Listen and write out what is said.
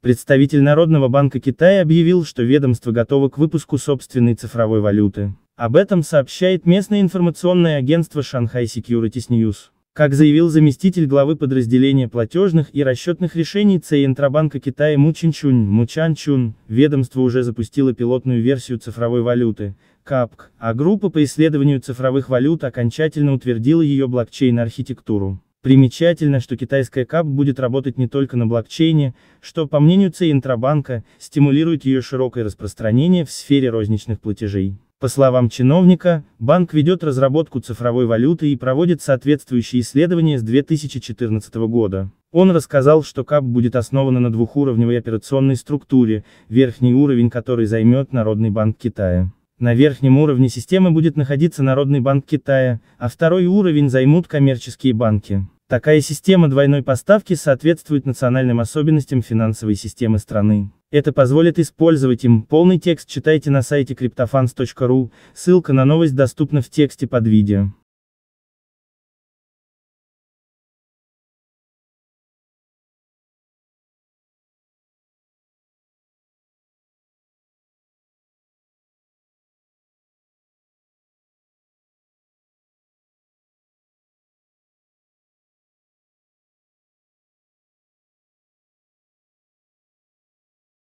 Представитель Народного банка Китая объявил, что ведомство готово к выпуску собственной цифровой валюты. Об этом сообщает местное информационное агентство Shanghai Securities News. Как заявил заместитель главы подразделения платежных и расчетных решений Центробанка Китая Му Чинчунь, Му Чанчун, ведомство уже запустило пилотную версию цифровой валюты, КАПК, а группа по исследованию цифровых валют окончательно утвердила ее блокчейн-архитектуру. Примечательно, что китайская КАП будет работать не только на блокчейне, что, по мнению Центробанка, стимулирует ее широкое распространение в сфере розничных платежей. По словам чиновника, банк ведет разработку цифровой валюты и проводит соответствующие исследования с 2014 года. Он рассказал, что КАП будет основана на двухуровневой операционной структуре, верхний уровень которой займет Народный банк Китая. На верхнем уровне системы будет находиться Народный банк Китая, а второй уровень займут коммерческие банки. Такая система двойной поставки соответствует национальным особенностям финансовой системы страны. Это позволит использовать им. Полный текст читайте на сайте cryptofans.ru, ссылка на новость доступна в тексте под видео.